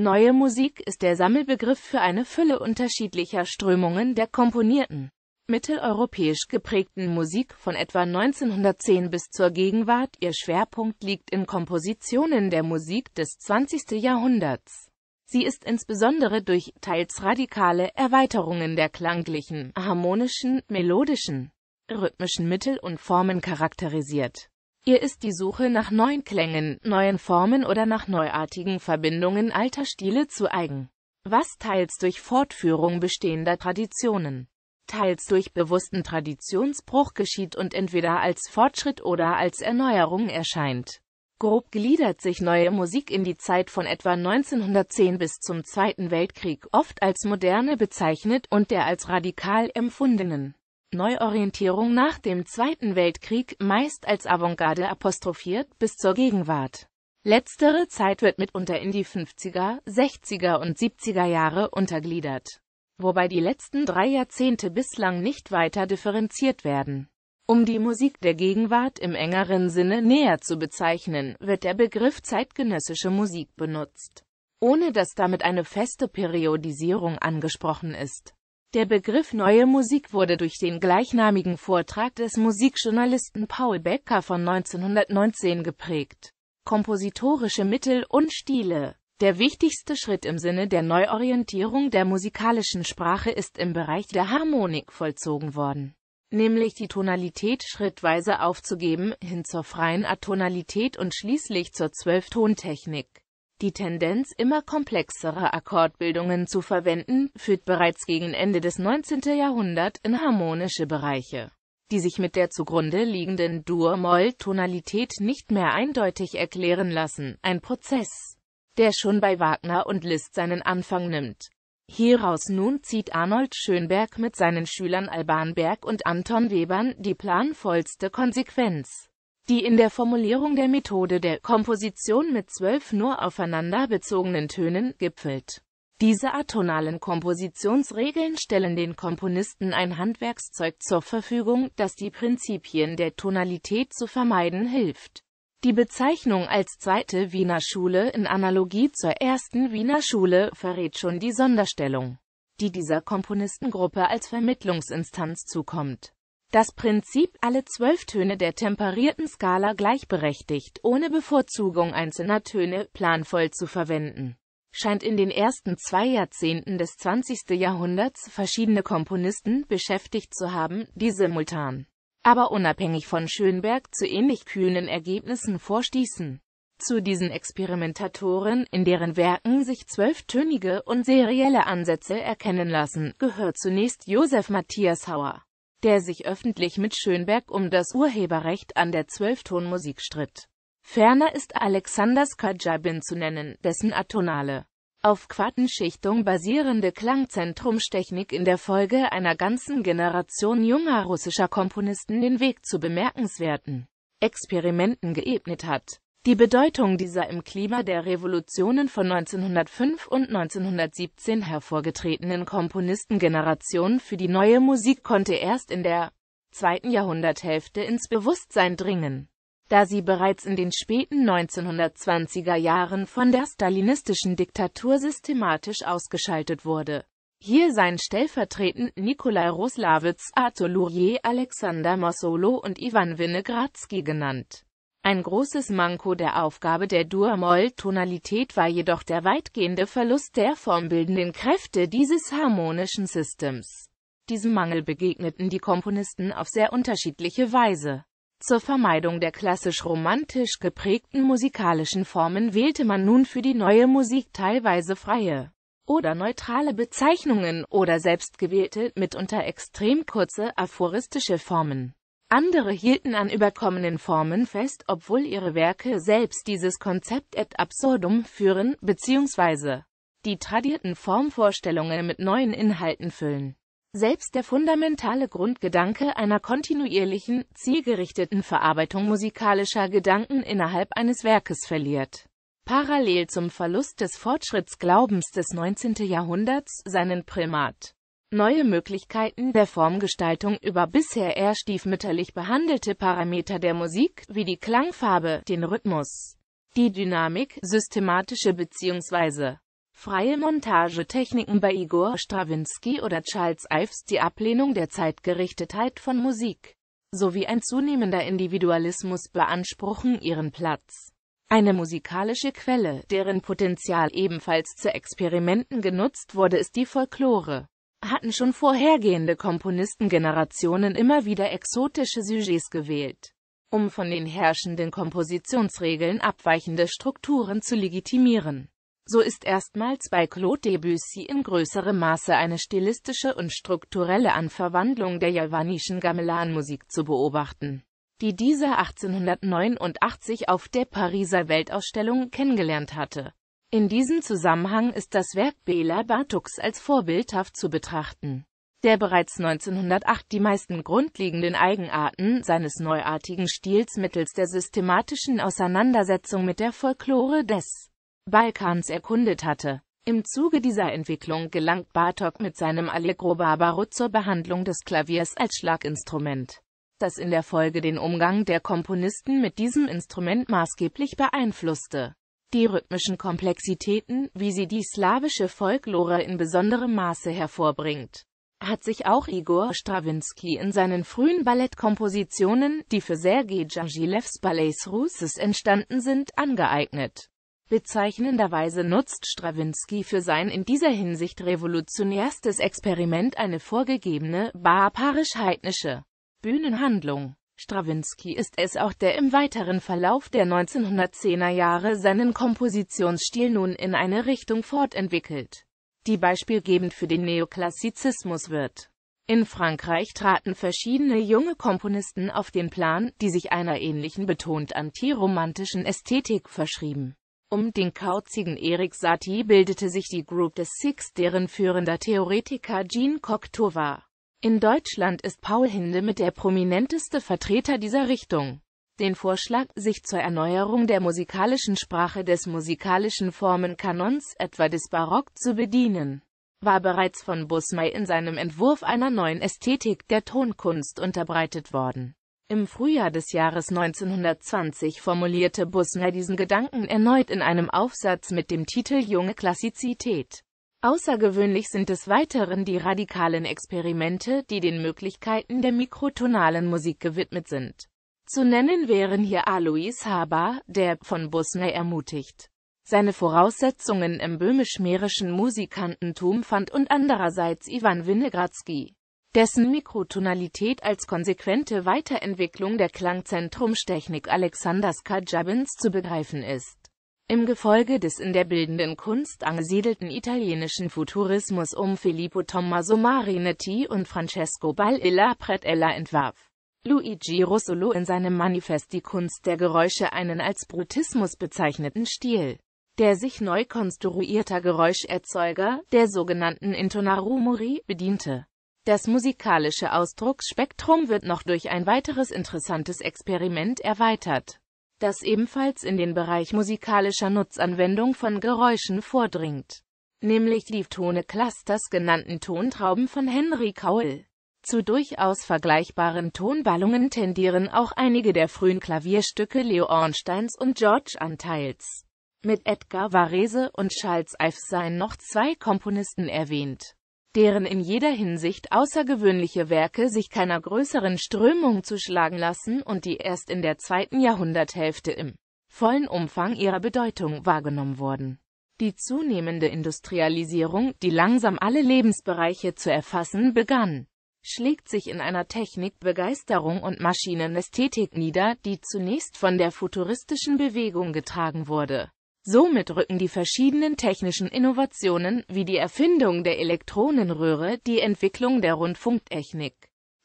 Neue Musik ist der Sammelbegriff für eine Fülle unterschiedlicher Strömungen der komponierten, mitteleuropäisch geprägten Musik von etwa 1910 bis zur Gegenwart. Ihr Schwerpunkt liegt in Kompositionen der Musik des 20. Jahrhunderts. Sie ist insbesondere durch teils radikale Erweiterungen der klanglichen, harmonischen, melodischen, rhythmischen Mittel und Formen charakterisiert Ihr ist die Suche nach neuen Klängen, neuen Formen oder nach neuartigen Verbindungen alter Stile zu eigen. Was teils durch Fortführung bestehender Traditionen, teils durch bewussten Traditionsbruch geschieht und entweder als Fortschritt oder als Erneuerung erscheint. Grob gliedert sich neue Musik in die Zeit von etwa 1910 bis zum Zweiten Weltkrieg oft als moderne bezeichnet und der als radikal empfundenen Neuorientierung nach dem Zweiten Weltkrieg, meist als Avantgarde apostrophiert, bis zur Gegenwart. Letztere Zeit wird mitunter in die 50er, 60er und 70er Jahre untergliedert, wobei die letzten drei Jahrzehnte bislang nicht weiter differenziert werden. Um die Musik der Gegenwart im engeren Sinne näher zu bezeichnen, wird der Begriff zeitgenössische Musik benutzt, ohne dass damit eine feste Periodisierung angesprochen ist. Der Begriff Neue Musik wurde durch den gleichnamigen Vortrag des Musikjournalisten Paul Becker von 1919 geprägt. Kompositorische Mittel und Stile Der wichtigste Schritt im Sinne der Neuorientierung der musikalischen Sprache ist im Bereich der Harmonik vollzogen worden, nämlich die Tonalität schrittweise aufzugeben, hin zur freien Atonalität und schließlich zur Zwölftontechnik die Tendenz, immer komplexere Akkordbildungen zu verwenden, führt bereits gegen Ende des 19. Jahrhunderts in harmonische Bereiche, die sich mit der zugrunde liegenden Dur-Moll-Tonalität nicht mehr eindeutig erklären lassen, ein Prozess, der schon bei Wagner und Liszt seinen Anfang nimmt. Hieraus nun zieht Arnold Schönberg mit seinen Schülern Alban Berg und Anton Webern die planvollste Konsequenz die in der Formulierung der Methode der Komposition mit zwölf nur aufeinander bezogenen Tönen gipfelt. Diese atonalen Kompositionsregeln stellen den Komponisten ein Handwerkszeug zur Verfügung, das die Prinzipien der Tonalität zu vermeiden hilft. Die Bezeichnung als zweite Wiener Schule in Analogie zur ersten Wiener Schule verrät schon die Sonderstellung, die dieser Komponistengruppe als Vermittlungsinstanz zukommt das Prinzip, alle zwölf Töne der temperierten Skala gleichberechtigt, ohne Bevorzugung einzelner Töne, planvoll zu verwenden, scheint in den ersten zwei Jahrzehnten des 20. Jahrhunderts verschiedene Komponisten beschäftigt zu haben, die simultan, aber unabhängig von Schönberg zu ähnlich kühnen Ergebnissen vorstießen. Zu diesen Experimentatoren, in deren Werken sich zwölftönige und serielle Ansätze erkennen lassen, gehört zunächst Josef Matthias Hauer der sich öffentlich mit Schönberg um das Urheberrecht an der Zwölftonmusik stritt. Ferner ist Alexander Skajabin zu nennen, dessen atonale, auf Quartenschichtung basierende Klangzentrumstechnik in der Folge einer ganzen Generation junger russischer Komponisten den Weg zu bemerkenswerten Experimenten geebnet hat die Bedeutung dieser im Klima der Revolutionen von 1905 und 1917 hervorgetretenen Komponistengeneration für die neue Musik konnte erst in der zweiten Jahrhunderthälfte ins Bewusstsein dringen, da sie bereits in den späten 1920er Jahren von der stalinistischen Diktatur systematisch ausgeschaltet wurde. Hier seien stellvertretend Nikolai Roslawitz, Arthur Lourier, Alexander Mossolo und Ivan Winnegradsky genannt ein großes Manko der Aufgabe der Dur-Moll-Tonalität war jedoch der weitgehende Verlust der formbildenden Kräfte dieses harmonischen Systems. Diesem Mangel begegneten die Komponisten auf sehr unterschiedliche Weise. Zur Vermeidung der klassisch-romantisch geprägten musikalischen Formen wählte man nun für die neue Musik teilweise freie oder neutrale Bezeichnungen oder selbstgewählte, mitunter extrem kurze, aphoristische Formen. Andere hielten an überkommenen Formen fest, obwohl ihre Werke selbst dieses Konzept et absurdum führen, bzw. die tradierten Formvorstellungen mit neuen Inhalten füllen. Selbst der fundamentale Grundgedanke einer kontinuierlichen, zielgerichteten Verarbeitung musikalischer Gedanken innerhalb eines Werkes verliert. Parallel zum Verlust des Fortschrittsglaubens des 19. Jahrhunderts seinen Primat. Neue Möglichkeiten der Formgestaltung über bisher eher stiefmütterlich behandelte Parameter der Musik, wie die Klangfarbe, den Rhythmus, die Dynamik, systematische bzw. freie Montagetechniken bei Igor Strawinski oder Charles Ives, die Ablehnung der Zeitgerichtetheit von Musik sowie ein zunehmender Individualismus beanspruchen ihren Platz. Eine musikalische Quelle, deren Potenzial ebenfalls zu Experimenten genutzt wurde, ist die Folklore hatten schon vorhergehende Komponistengenerationen immer wieder exotische Sujets gewählt, um von den herrschenden Kompositionsregeln abweichende Strukturen zu legitimieren. So ist erstmals bei Claude Debussy in größerem Maße eine stilistische und strukturelle Anverwandlung der javanischen Gamelanmusik zu beobachten, die dieser 1889 auf der Pariser Weltausstellung kennengelernt hatte in diesem Zusammenhang ist das Werk Bela Bartoks als vorbildhaft zu betrachten, der bereits 1908 die meisten grundlegenden Eigenarten seines neuartigen Stils mittels der systematischen Auseinandersetzung mit der Folklore des Balkans erkundet hatte. Im Zuge dieser Entwicklung gelangt Bartok mit seinem Allegro Barbaro zur Behandlung des Klaviers als Schlaginstrument, das in der Folge den Umgang der Komponisten mit diesem Instrument maßgeblich beeinflusste die rhythmischen Komplexitäten, wie sie die slawische Folklore in besonderem Maße hervorbringt, hat sich auch Igor Strawinski in seinen frühen Ballettkompositionen, die für Sergei Djangilevs Ballets Russes entstanden sind, angeeignet. Bezeichnenderweise nutzt Strawinski für sein in dieser Hinsicht revolutionärstes Experiment eine vorgegebene, barbarisch-heidnische Bühnenhandlung. Strawinski ist es auch, der im weiteren Verlauf der 1910er Jahre seinen Kompositionsstil nun in eine Richtung fortentwickelt, die beispielgebend für den Neoklassizismus wird. In Frankreich traten verschiedene junge Komponisten auf den Plan, die sich einer ähnlichen betont antiromantischen Ästhetik verschrieben. Um den kauzigen Erik Satie bildete sich die Group des Six, deren führender Theoretiker Jean Cocteau war. In Deutschland ist Paul Hindemith der prominenteste Vertreter dieser Richtung. Den Vorschlag, sich zur Erneuerung der musikalischen Sprache des musikalischen Formenkanons, etwa des Barock, zu bedienen, war bereits von Busmey in seinem Entwurf einer neuen Ästhetik der Tonkunst unterbreitet worden. Im Frühjahr des Jahres 1920 formulierte Busner diesen Gedanken erneut in einem Aufsatz mit dem Titel Junge Klassizität. Außergewöhnlich sind des Weiteren die radikalen Experimente, die den Möglichkeiten der mikrotonalen Musik gewidmet sind. Zu nennen wären hier Alois Haber, der von Busney ermutigt seine Voraussetzungen im böhmisch-mährischen Musikantentum fand und andererseits Ivan Winnegradsky, dessen Mikrotonalität als konsequente Weiterentwicklung der Klangzentrumstechnik Alexanders Kajabins zu begreifen ist. Im Gefolge des in der bildenden Kunst angesiedelten italienischen Futurismus um Filippo Tommaso Marinetti und Francesco Ballilla Pretella entwarf Luigi Russolo in seinem Manifest die Kunst der Geräusche einen als Brutismus bezeichneten Stil der sich neu konstruierter Geräuscherzeuger, der sogenannten Intonarumori, bediente. Das musikalische Ausdrucksspektrum wird noch durch ein weiteres interessantes Experiment erweitert das ebenfalls in den Bereich musikalischer Nutzanwendung von Geräuschen vordringt, nämlich die Tone-Clusters genannten Tontrauben von Henry Cowell. Zu durchaus vergleichbaren Tonballungen tendieren auch einige der frühen Klavierstücke Leo Ornsteins und George Anteils. Mit Edgar Varese und Charles Ives seien noch zwei Komponisten erwähnt deren in jeder Hinsicht außergewöhnliche Werke sich keiner größeren Strömung zuschlagen lassen und die erst in der zweiten Jahrhunderthälfte im vollen Umfang ihrer Bedeutung wahrgenommen wurden. Die zunehmende Industrialisierung, die langsam alle Lebensbereiche zu erfassen begann, schlägt sich in einer Technikbegeisterung und Maschinenästhetik nieder, die zunächst von der futuristischen Bewegung getragen wurde. Somit rücken die verschiedenen technischen Innovationen wie die Erfindung der Elektronenröhre, die Entwicklung der Rundfunktechnik,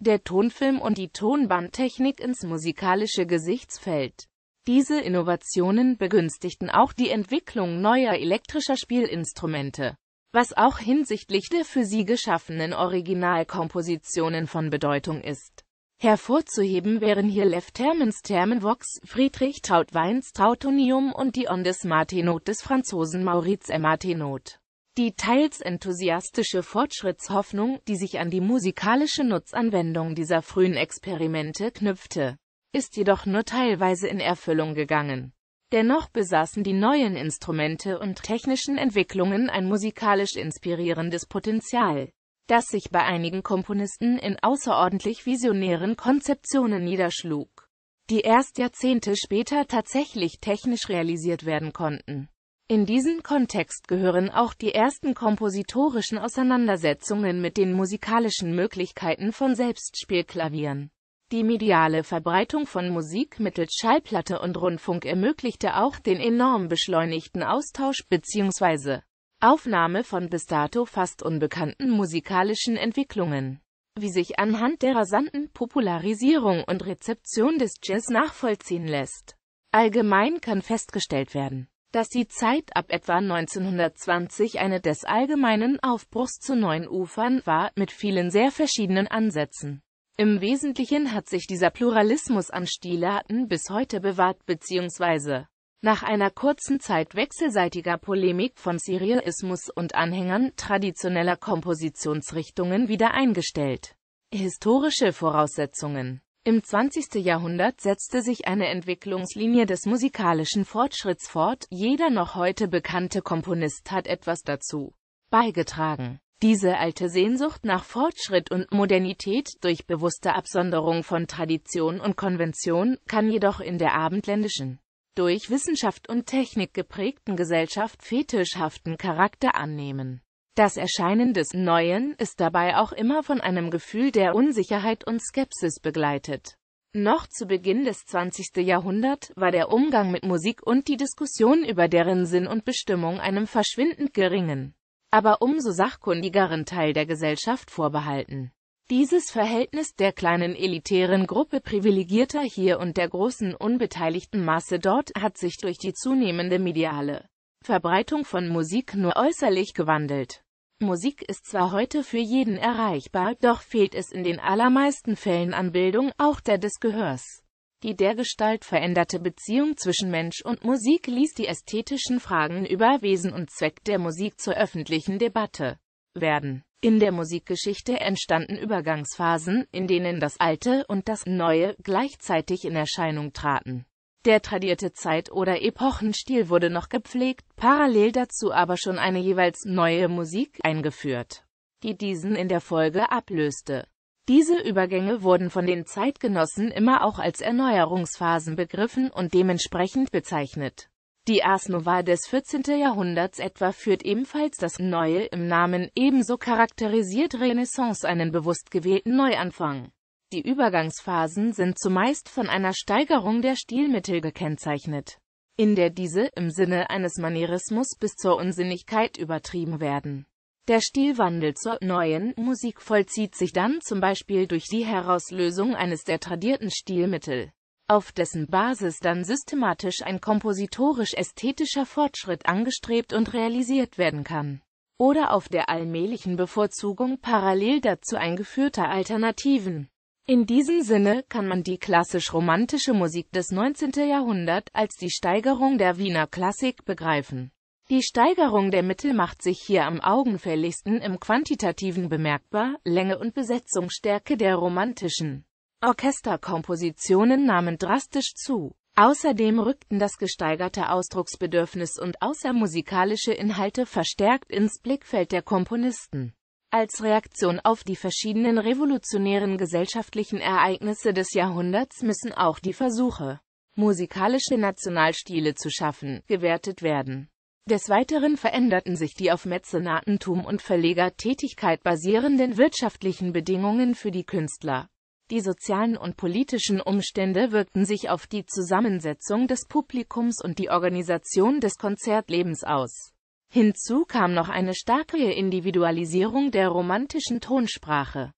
der Tonfilm und die Tonbandtechnik ins musikalische Gesichtsfeld. Diese Innovationen begünstigten auch die Entwicklung neuer elektrischer Spielinstrumente, was auch hinsichtlich der für sie geschaffenen Originalkompositionen von Bedeutung ist Hervorzuheben wären hier Lev Termens Termenvox, Friedrich Trautweins Trautonium und die Ondes Martinot des Franzosen Maurice Martinot. Die teils enthusiastische Fortschrittshoffnung, die sich an die musikalische Nutzanwendung dieser frühen Experimente knüpfte, ist jedoch nur teilweise in Erfüllung gegangen. Dennoch besaßen die neuen Instrumente und technischen Entwicklungen ein musikalisch inspirierendes Potenzial das sich bei einigen Komponisten in außerordentlich visionären Konzeptionen niederschlug, die erst Jahrzehnte später tatsächlich technisch realisiert werden konnten. In diesen Kontext gehören auch die ersten kompositorischen Auseinandersetzungen mit den musikalischen Möglichkeiten von Selbstspielklavieren. Die mediale Verbreitung von Musik mittels Schallplatte und Rundfunk ermöglichte auch den enorm beschleunigten Austausch bzw. Aufnahme von bis dato fast unbekannten musikalischen Entwicklungen wie sich anhand der rasanten Popularisierung und Rezeption des Jazz nachvollziehen lässt. Allgemein kann festgestellt werden, dass die Zeit ab etwa 1920 eine des allgemeinen Aufbruchs zu neuen Ufern war, mit vielen sehr verschiedenen Ansätzen. Im Wesentlichen hat sich dieser Pluralismus an Stilarten bis heute bewahrt bzw. Nach einer kurzen Zeit wechselseitiger Polemik von Serialismus und Anhängern traditioneller Kompositionsrichtungen wieder eingestellt. Historische Voraussetzungen Im 20. Jahrhundert setzte sich eine Entwicklungslinie des musikalischen Fortschritts fort, jeder noch heute bekannte Komponist hat etwas dazu beigetragen. Diese alte Sehnsucht nach Fortschritt und Modernität durch bewusste Absonderung von Tradition und Konvention kann jedoch in der abendländischen durch Wissenschaft und Technik geprägten Gesellschaft fetischhaften Charakter annehmen. Das Erscheinen des Neuen ist dabei auch immer von einem Gefühl der Unsicherheit und Skepsis begleitet. Noch zu Beginn des 20. Jahrhunderts war der Umgang mit Musik und die Diskussion über deren Sinn und Bestimmung einem verschwindend geringen, aber umso sachkundigeren Teil der Gesellschaft vorbehalten. Dieses Verhältnis der kleinen elitären Gruppe Privilegierter hier und der großen unbeteiligten Masse dort hat sich durch die zunehmende mediale Verbreitung von Musik nur äußerlich gewandelt. Musik ist zwar heute für jeden erreichbar, doch fehlt es in den allermeisten Fällen an Bildung, auch der des Gehörs. Die dergestalt veränderte Beziehung zwischen Mensch und Musik ließ die ästhetischen Fragen über Wesen und Zweck der Musik zur öffentlichen Debatte werden. In der Musikgeschichte entstanden Übergangsphasen, in denen das Alte und das Neue gleichzeitig in Erscheinung traten. Der tradierte Zeit- oder Epochenstil wurde noch gepflegt, parallel dazu aber schon eine jeweils neue Musik eingeführt, die diesen in der Folge ablöste. Diese Übergänge wurden von den Zeitgenossen immer auch als Erneuerungsphasen begriffen und dementsprechend bezeichnet. Die Ars Nova des 14. Jahrhunderts etwa führt ebenfalls das Neue im Namen, ebenso charakterisiert Renaissance einen bewusst gewählten Neuanfang. Die Übergangsphasen sind zumeist von einer Steigerung der Stilmittel gekennzeichnet, in der diese im Sinne eines Manierismus bis zur Unsinnigkeit übertrieben werden. Der Stilwandel zur neuen Musik vollzieht sich dann zum Beispiel durch die Herauslösung eines der tradierten Stilmittel auf dessen Basis dann systematisch ein kompositorisch-ästhetischer Fortschritt angestrebt und realisiert werden kann. Oder auf der allmählichen Bevorzugung parallel dazu eingeführter Alternativen. In diesem Sinne kann man die klassisch-romantische Musik des 19. Jahrhunderts als die Steigerung der Wiener Klassik begreifen. Die Steigerung der Mittel macht sich hier am augenfälligsten im Quantitativen bemerkbar, Länge und Besetzungsstärke der romantischen Orchesterkompositionen nahmen drastisch zu. Außerdem rückten das gesteigerte Ausdrucksbedürfnis und außermusikalische Inhalte verstärkt ins Blickfeld der Komponisten. Als Reaktion auf die verschiedenen revolutionären gesellschaftlichen Ereignisse des Jahrhunderts müssen auch die Versuche, musikalische Nationalstile zu schaffen, gewertet werden. Des Weiteren veränderten sich die auf Mäzenatentum und Verlegertätigkeit basierenden wirtschaftlichen Bedingungen für die Künstler. Die sozialen und politischen Umstände wirkten sich auf die Zusammensetzung des Publikums und die Organisation des Konzertlebens aus. Hinzu kam noch eine starke Individualisierung der romantischen Tonsprache.